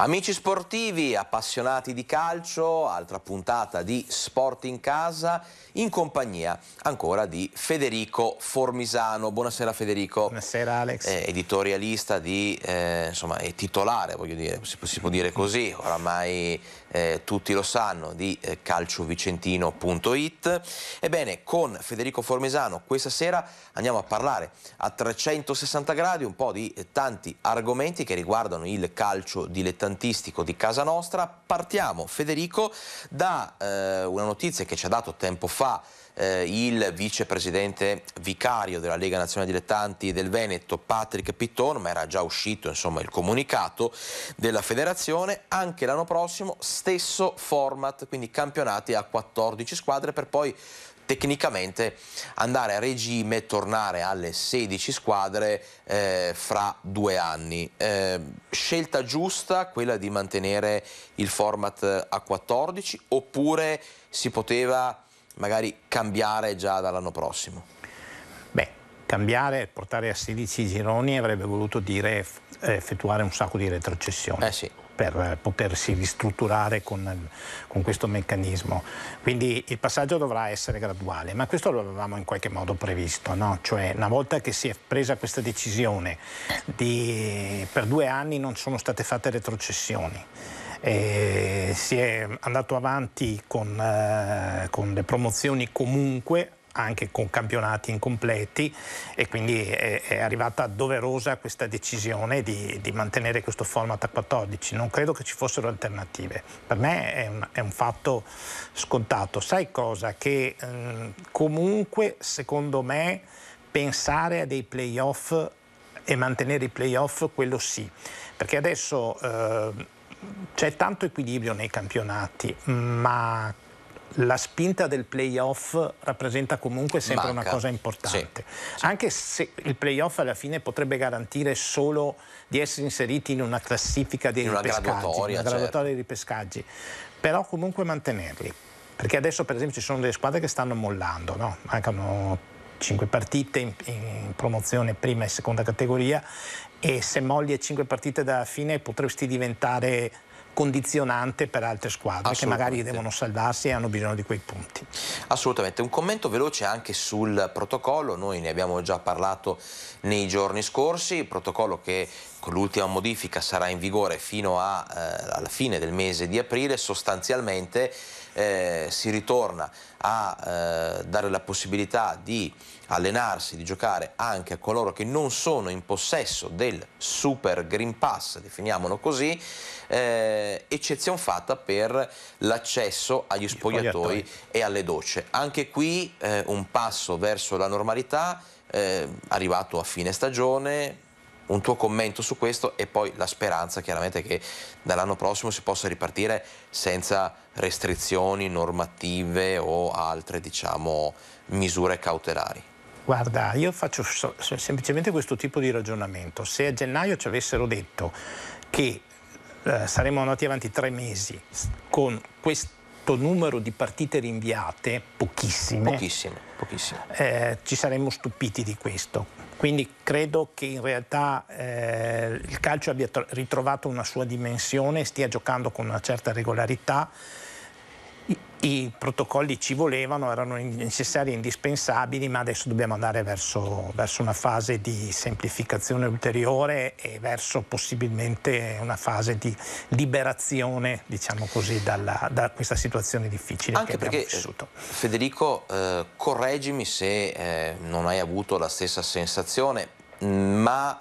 Amici sportivi, appassionati di calcio, altra puntata di Sport in Casa in compagnia ancora di Federico Formisano. Buonasera Federico. Buonasera Alex. Eh, editorialista di, eh, insomma, è titolare, voglio dire, si, si può dire così, oramai eh, tutti lo sanno, di eh, calciovicentino.it. Ebbene, con Federico Formisano questa sera andiamo a parlare a 360 gradi un po' di eh, tanti argomenti che riguardano il calcio dilettantistico dilettantistico di casa nostra. Partiamo, Federico, da eh, una notizia che ci ha dato tempo fa eh, il vicepresidente vicario della Lega Nazionale Dilettanti del Veneto, Patrick Pitton, ma era già uscito insomma, il comunicato della federazione. Anche l'anno prossimo stesso format, quindi campionati a 14 squadre per poi tecnicamente andare a regime, tornare alle 16 squadre eh, fra due anni. Eh, scelta giusta quella di mantenere il format eh, a 14 oppure si poteva magari cambiare già dall'anno prossimo? Beh, cambiare e portare a 16 gironi avrebbe voluto dire eh, effettuare un sacco di retrocessioni. Eh sì per potersi ristrutturare con, con questo meccanismo. Quindi il passaggio dovrà essere graduale, ma questo lo avevamo in qualche modo previsto, no? cioè una volta che si è presa questa decisione di, per due anni non sono state fatte retrocessioni. si è andato avanti con, eh, con le promozioni comunque anche con campionati incompleti e quindi è, è arrivata doverosa questa decisione di, di, mantenere questo format a 14. Non credo che ci fossero alternative. Per me è un, è un fatto scontato. Sai cosa? Che ehm, comunque, secondo me, pensare a dei playoff e mantenere i playoff, quello sì. Perché adesso... Eh, c'è tanto equilibrio nei campionati, ma la spinta del playoff rappresenta comunque sempre Manca. una cosa importante. Sì, sì. Anche se il playoff alla fine potrebbe garantire solo di essere inseriti in una classifica dei in ripescaggi, una graduatoria, una graduatoria certo. dei ripescaggi, però comunque mantenerli. Perché adesso per esempio ci sono delle squadre che stanno mollando, no? mancano 5 partite in, in, promozione prima e seconda categoria e se molli a 5 partite dalla fine potresti diventare condizionante per altre squadre che magari devono salvarsi e hanno bisogno di quei punti. Assolutamente, un commento veloce anche sul protocollo, noi ne abbiamo già parlato nei giorni scorsi, il protocollo che con l'ultima modifica sarà in vigore fino a, eh, alla fine del mese di aprile, sostanzialmente eh, si ritorna a eh, dare la possibilità di allenarsi, di giocare anche a coloro che non sono in possesso del Super Green Pass, definiamolo così, eh, eccezione fatta per l'accesso agli spogliatoi e alle docce. Anche qui eh, un passo verso la normalità, eh, arrivato a fine stagione, un tuo commento su questo e poi la speranza chiaramente che dall'anno prossimo si possa ripartire senza restrizioni normative o altre diciamo, misure cautelari. Guarda, io faccio semplicemente questo tipo di ragionamento. Se a gennaio ci avessero detto che eh, saremmo andati avanti tre mesi con questo numero di partite rinviate, pochissime, pochissime, pochissime. Eh, ci saremmo stupiti di questo. Quindi credo che in realtà eh, il calcio abbia ritrovato una sua dimensione, stia giocando con una certa regolarità i protocolli ci volevano, erano necessari e indispensabili, ma adesso dobbiamo andare verso, verso, una fase di semplificazione ulteriore e verso possibilmente una fase di liberazione, diciamo così, dalla, da questa situazione difficile Anche che abbiamo perché, vissuto. Federico, eh, correggimi se eh, non hai avuto la stessa sensazione, ma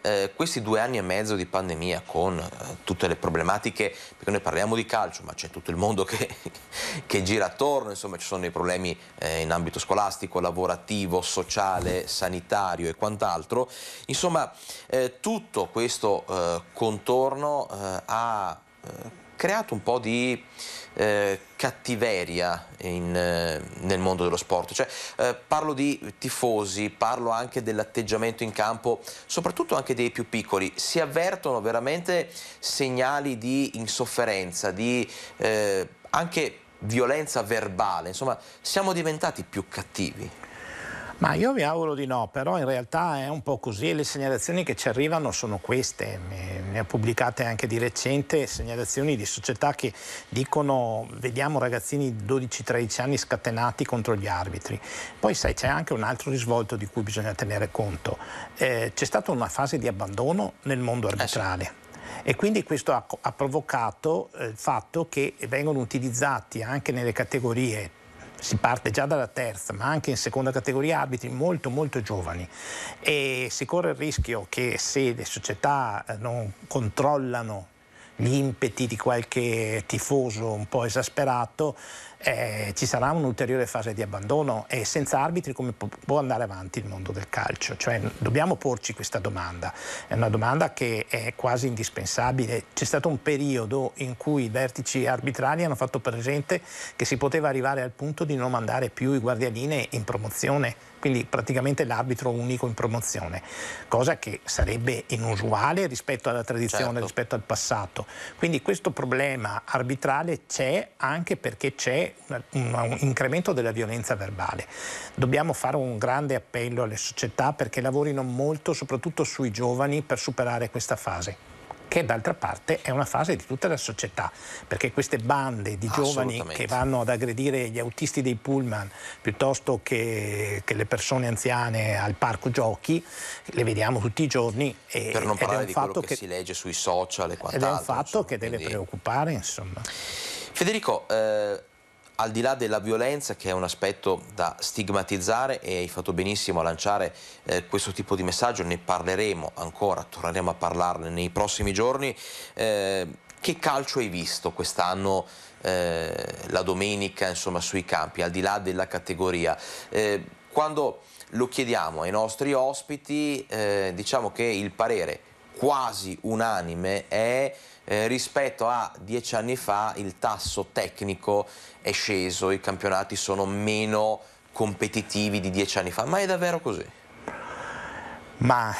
eh, questi due anni e mezzo di pandemia con eh, tutte le problematiche, perché noi parliamo di calcio, ma c'è tutto il mondo che, che, gira attorno, insomma ci sono i problemi eh, in ambito scolastico, lavorativo, sociale, sanitario e quant'altro, insomma eh, tutto questo eh, contorno eh, ha creato un po' di eh, cattiveria in, eh, nel mondo dello sport. Cioè, eh, parlo di tifosi, parlo anche dell'atteggiamento in campo, soprattutto anche dei più piccoli. Si avvertono veramente segnali di insofferenza, di eh, anche violenza verbale. Insomma, siamo diventati più cattivi. Ma io mi auguro di no, però in realtà è un po' così e le segnalazioni che ci arrivano sono queste. Ne ho pubblicate anche di recente segnalazioni di società che dicono vediamo ragazzini di 12-13 anni scatenati contro gli arbitri. Poi sai, c'è anche un altro risvolto di cui bisogna tenere conto. Eh, c'è stata una fase di abbandono nel mondo arbitrale. Eh sì e quindi questo ha, ha provocato eh, il fatto che vengono utilizzati anche nelle categorie si parte già dalla terza, ma anche in seconda categoria abiti molto molto giovani e si corre il rischio che se le società eh, non controllano gli impeti di qualche tifoso un po' esasperato, eh, ci sarà un'ulteriore fase di abbandono e senza arbitri come può andare avanti il mondo del calcio? Cioè, dobbiamo porci questa domanda, è una domanda che è quasi indispensabile. C'è stato un periodo in cui i vertici arbitrali hanno fatto presente che si poteva arrivare al punto di non mandare più i guardialine in promozione quindi praticamente l'arbitro unico in promozione, cosa che sarebbe inusuale rispetto alla tradizione, certo. rispetto al passato. Quindi questo problema arbitrale c'è anche perché c'è un incremento della violenza verbale. Dobbiamo fare un grande appello alle società perché lavorino molto, soprattutto sui giovani, per superare questa fase che d'altra parte è una fase di tutta la società, perché queste bande di giovani che vanno ad aggredire gli autisti dei pullman piuttosto che, che, le persone anziane al parco giochi, le vediamo tutti i giorni. E, per non parlare di quello che, che, si legge sui social e quant'altro. Ed è un fatto insomma, che deve quindi... preoccupare, insomma. Federico, eh al di là della violenza che è un aspetto da stigmatizzare e hai fatto benissimo a lanciare eh, questo tipo di messaggio, ne parleremo ancora, torneremo a parlarne nei prossimi giorni. Eh, che calcio hai visto quest'anno, eh, la domenica, insomma, sui campi, al di là della categoria? Eh, quando lo chiediamo ai nostri ospiti, eh, diciamo che il parere quasi unanime è eh, rispetto a dieci anni fa il tasso tecnico è sceso, i campionati sono meno competitivi di dieci anni fa, ma è davvero così? Ma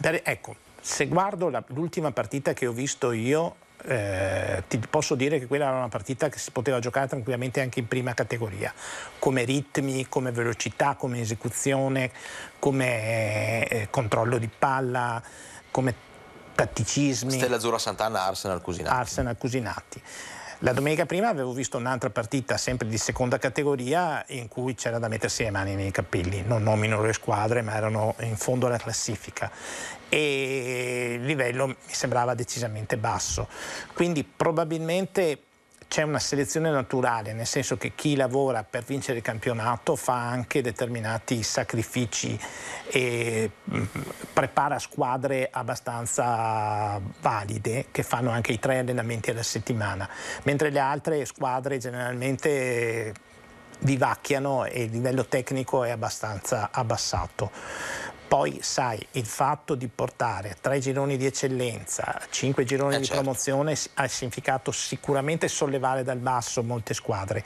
ecco, se guardo l'ultima partita che ho visto io, eh, ti posso dire che quella era una partita che si poteva giocare tranquillamente anche in prima categoria, come ritmi, come velocità, come esecuzione, come eh, controllo di palla, come tatticismi. Stella Azzurra Sant'Anna, Arsenal Cusinati. Arsenal Cusinati. La domenica prima avevo visto un'altra partita sempre di seconda categoria in cui c'era da mettersi le mani nei capelli, non nomino le squadre ma erano in fondo alla classifica e il livello mi sembrava decisamente basso. Quindi probabilmente c'è una selezione naturale, nel senso che chi lavora per vincere il campionato fa anche determinati sacrifici e mm, prepara squadre abbastanza valide che fanno anche i tre allenamenti alla settimana, mentre le altre squadre generalmente vivacchiano e il livello tecnico è abbastanza abbassato. Poi sai, il fatto di portare tre gironi di eccellenza, cinque gironi eh di certo. promozione ha significato sicuramente sollevare dal basso molte squadre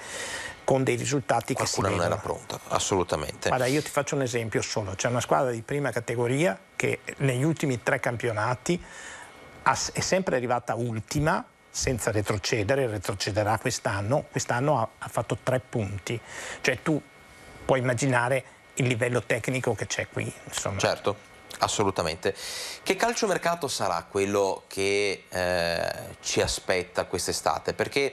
con dei risultati Qualcuna che si vedono. non era pronta, assolutamente. Guarda, io ti faccio un esempio solo. C'è una squadra di prima categoria che negli ultimi tre campionati è sempre arrivata ultima senza retrocedere, retrocederà quest'anno, quest'anno ha, ha fatto tre punti. Cioè tu puoi immaginare il livello tecnico che c'è qui. Insomma. Certo. Assolutamente. Che calciomercato sarà quello che eh, ci aspetta quest'estate? Perché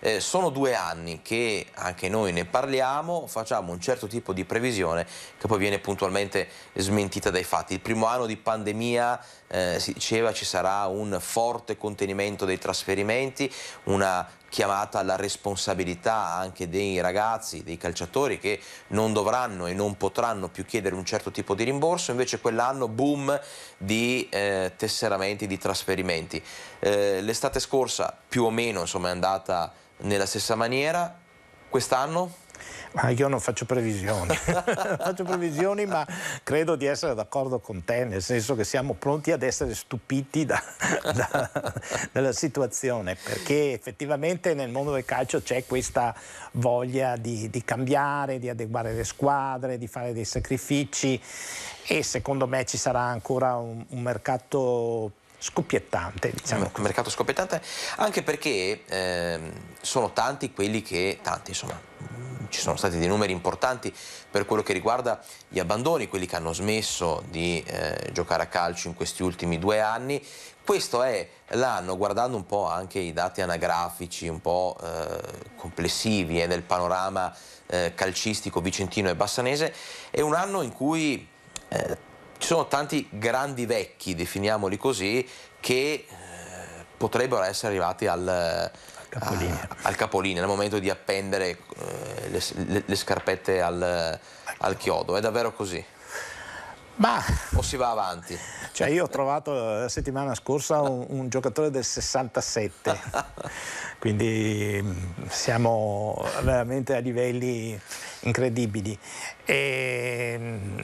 eh, sono due anni che anche noi ne parliamo, facciamo un certo tipo di previsione che poi viene puntualmente smentita dai fatti. Il primo anno di pandemia eh, si diceva ci sarà un forte contenimento dei trasferimenti, una chiamata alla responsabilità anche dei ragazzi, dei calciatori che non dovranno e non potranno più chiedere un certo tipo di rimborso, invece quell'anno boom di eh, tesseramenti, di trasferimenti. Eh, l'estate scorsa più o meno insomma, è andata nella stessa maniera, quest'anno ma io non faccio previsioni, faccio previsioni ma credo di essere d'accordo con te, nel senso che siamo pronti ad essere stupiti da, da, dalla situazione, perché effettivamente nel mondo del calcio c'è questa voglia di, di cambiare, di adeguare le squadre, di fare dei sacrifici e secondo me ci sarà ancora un, un mercato scoppiettante. Diciamo. Un mm, mercato scoppiettante anche perché eh, sono tanti quelli che, tanti insomma, mm, ci sono stati dei numeri importanti per quello che riguarda gli abbandoni, quelli che hanno smesso di eh, giocare a calcio in questi ultimi due anni. Questo è l'anno, guardando un po' anche i dati anagrafici un po' eh, complessivi e eh, nel panorama eh, calcistico vicentino e bassanese, è un anno in cui eh, ci sono tanti grandi vecchi, definiamoli così, che eh, potrebbero essere arrivati al, capolinea. A, eh, al capolinea, nel momento di appendere eh, le, le, le, scarpette al, al, chiodo. È davvero così? Ma... O si va avanti? Cioè io ho trovato eh, la settimana scorsa un, un giocatore del 67, quindi mm, siamo veramente a livelli incredibili. E, mm,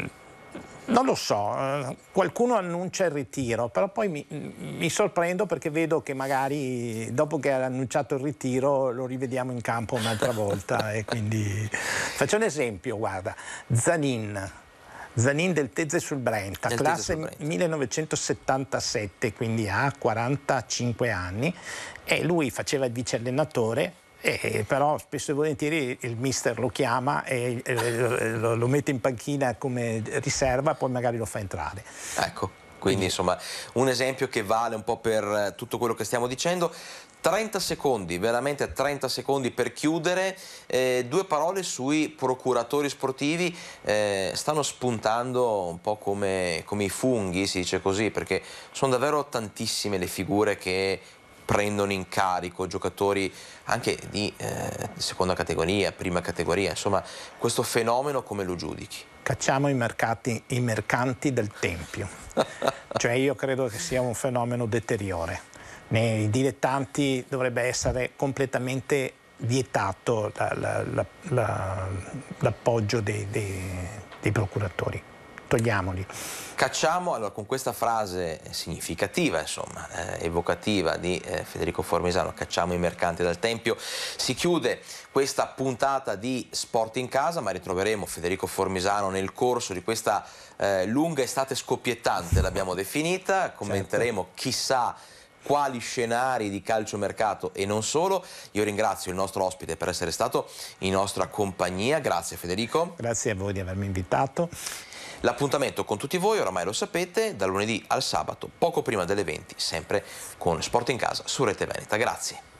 non lo so, eh, qualcuno annuncia il ritiro, però poi mi, mi, sorprendo perché vedo che magari dopo che ha annunciato il ritiro lo rivediamo in campo un'altra volta. quindi... Faccio un esempio, guarda, Zanin, Zanin del Teze sul Brenta, classe sul Brenta. 1977, quindi ha 45 anni, e lui faceva il vice allenatore eh, però spesso e volentieri il mister lo chiama e eh, lo, lo, mette in panchina come riserva, poi magari lo fa entrare. Ecco. Quindi insomma un esempio che vale un po' per eh, tutto quello che stiamo dicendo. 30 secondi, veramente 30 secondi per chiudere, eh, due parole sui procuratori sportivi, eh, stanno spuntando un po' come, come, i funghi, si dice così, perché sono davvero tantissime le figure che prendono in carico giocatori anche di eh, seconda categoria, prima categoria, insomma questo fenomeno come lo giudichi? Cacciamo i, mercati, i mercanti del Tempio, cioè io credo che sia un fenomeno deteriore, nei dilettanti dovrebbe essere completamente vietato l'appoggio dei, dei, dei procuratori togliamoli. Cacciamo, allora, con questa frase significativa, insomma, eh, evocativa di eh, Federico Formisano, cacciamo i mercanti dal Tempio, si chiude questa puntata di Sport in Casa, ma ritroveremo Federico Formisano nel corso di questa eh, lunga estate scoppiettante, l'abbiamo definita, certo. commenteremo certo. chissà quali scenari di calciomercato e non solo. Io ringrazio il nostro ospite per essere stato in nostra compagnia. Grazie Federico. Grazie a voi di avermi invitato. L'appuntamento con tutti voi, oramai lo sapete, da lunedì al sabato, poco prima delle 20, sempre con Sport in Casa su Rete Veneta. Grazie.